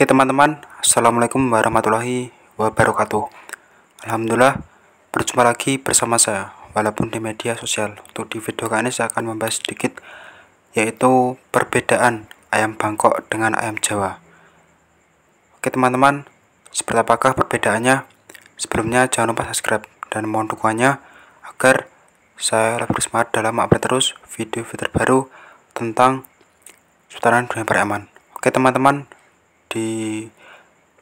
Oke teman-teman, Assalamualaikum warahmatullahi wabarakatuh Alhamdulillah, berjumpa lagi bersama saya Walaupun di media sosial Untuk di video kali ini saya akan membahas sedikit Yaitu perbedaan ayam Bangkok dengan ayam Jawa Oke teman-teman, seperti apakah perbedaannya? Sebelumnya jangan lupa subscribe dan mohon dukungannya agar saya lebih semangat dalam update terus video-video terbaru tentang seputaran dunia peraiman. Oke teman-teman, di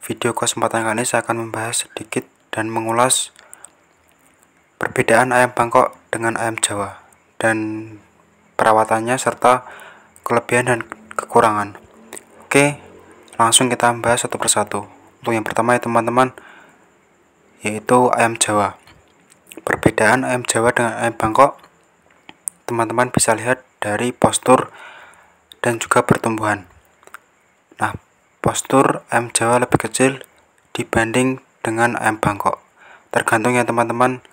video kesempatan kali ini saya akan membahas sedikit dan mengulas perbedaan ayam Bangkok dengan ayam Jawa dan perawatannya serta kelebihan dan kekurangan. Oke, langsung kita bahas satu persatu. Untuk yang pertama ya teman-teman, yaitu ayam Jawa. Perbedaan ayam Jawa dengan ayam Bangkok, teman-teman bisa lihat dari postur dan juga pertumbuhan. Nah, Postur M Jawa lebih kecil dibanding dengan M Bangkok. Tergantung ya teman-teman,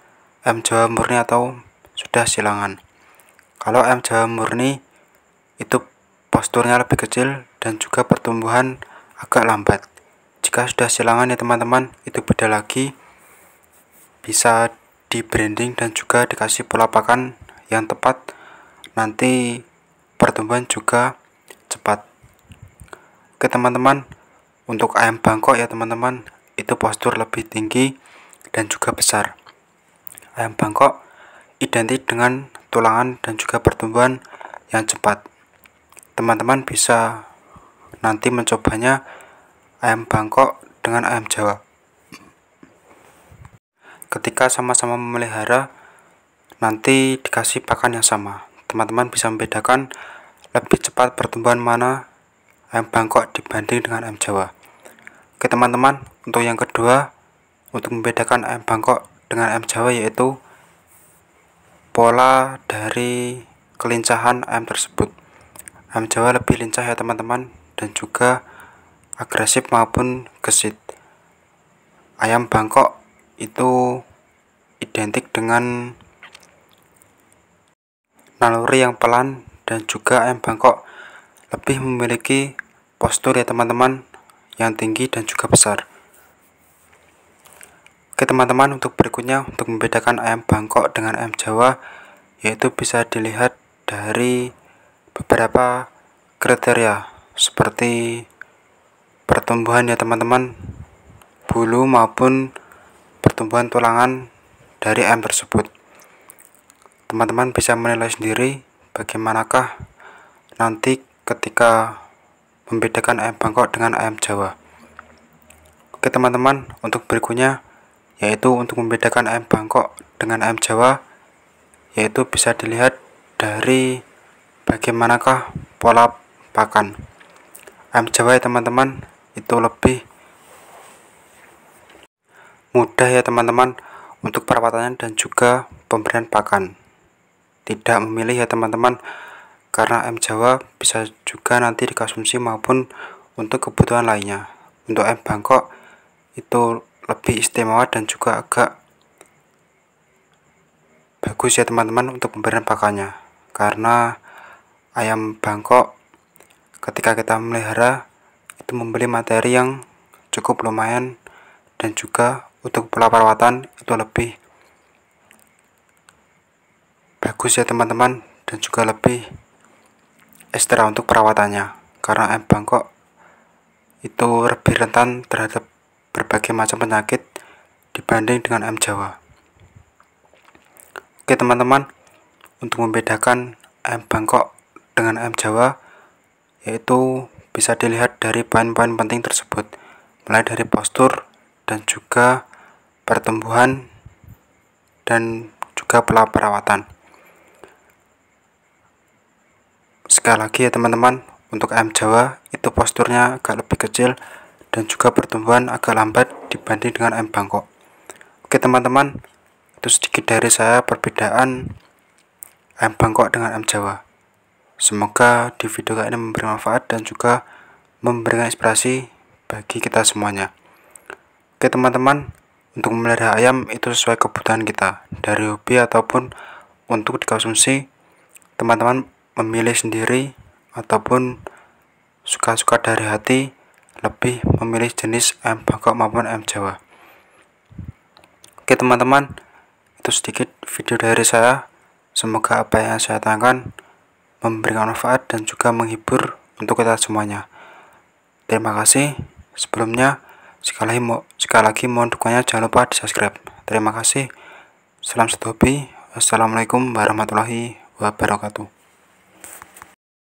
M Jawa murni atau sudah silangan. Kalau M Jawa murni itu posturnya lebih kecil dan juga pertumbuhan agak lambat. Jika sudah silangan ya teman-teman, itu beda lagi. Bisa di branding dan juga dikasih pola pakan yang tepat. Nanti pertumbuhan juga ke teman-teman untuk ayam bangkok ya teman-teman itu postur lebih tinggi dan juga besar ayam bangkok identik dengan tulangan dan juga pertumbuhan yang cepat teman-teman bisa nanti mencobanya ayam bangkok dengan ayam jawa ketika sama-sama memelihara nanti dikasih pakan yang sama teman-teman bisa membedakan lebih cepat pertumbuhan mana ayam Bangkok dibanding dengan ayam Jawa. Oke teman-teman, untuk yang kedua, untuk membedakan ayam Bangkok dengan ayam Jawa yaitu pola dari kelincahan ayam tersebut. Ayam Jawa lebih lincah ya teman-teman dan juga agresif maupun gesit. Ayam Bangkok itu identik dengan naluri yang pelan dan juga ayam Bangkok lebih memiliki postur ya teman-teman yang tinggi dan juga besar oke teman-teman untuk berikutnya untuk membedakan ayam bangkok dengan ayam jawa yaitu bisa dilihat dari beberapa kriteria seperti pertumbuhan ya teman-teman bulu maupun pertumbuhan tulangan dari ayam tersebut teman-teman bisa menilai sendiri bagaimanakah nanti ketika membedakan ayam Bangkok dengan ayam Jawa. Oke teman-teman, untuk berikutnya yaitu untuk membedakan ayam Bangkok dengan ayam Jawa yaitu bisa dilihat dari bagaimanakah pola pakan. Ayam Jawa ya teman-teman, itu lebih mudah ya teman-teman untuk perawatannya dan juga pemberian pakan. Tidak memilih ya teman-teman karena M Jawa bisa juga nanti dikonsumsi maupun untuk kebutuhan lainnya. Untuk M Bangkok itu lebih istimewa dan juga agak bagus ya teman-teman untuk pemberian pakannya karena ayam Bangkok ketika kita melihara itu membeli materi yang cukup lumayan dan juga untuk pola perawatan itu lebih bagus ya teman-teman dan juga lebih ekstra untuk perawatannya karena ayam Bangkok itu lebih rentan terhadap berbagai macam penyakit dibanding dengan ayam Jawa. Oke teman-teman, untuk membedakan ayam Bangkok dengan ayam Jawa yaitu bisa dilihat dari poin-poin penting tersebut, mulai dari postur dan juga pertumbuhan dan juga pola perawatan. sekali lagi ya teman-teman untuk ayam jawa itu posturnya agak lebih kecil dan juga pertumbuhan agak lambat dibanding dengan ayam bangkok oke teman-teman itu sedikit dari saya perbedaan ayam bangkok dengan ayam jawa semoga di video kali ini memberi manfaat dan juga memberikan inspirasi bagi kita semuanya oke teman-teman untuk memelihara ayam itu sesuai kebutuhan kita dari hobi ataupun untuk dikonsumsi teman-teman memilih sendiri ataupun suka-suka dari hati lebih memilih jenis m Bangkok maupun m Jawa. Oke teman-teman, itu sedikit video dari saya. Semoga apa yang saya tanyakan memberikan manfaat dan juga menghibur untuk kita semuanya. Terima kasih. Sebelumnya, sekali lagi, sekali lagi mohon dukungannya jangan lupa di subscribe. Terima kasih. Salam satu Assalamualaikum warahmatullahi wabarakatuh.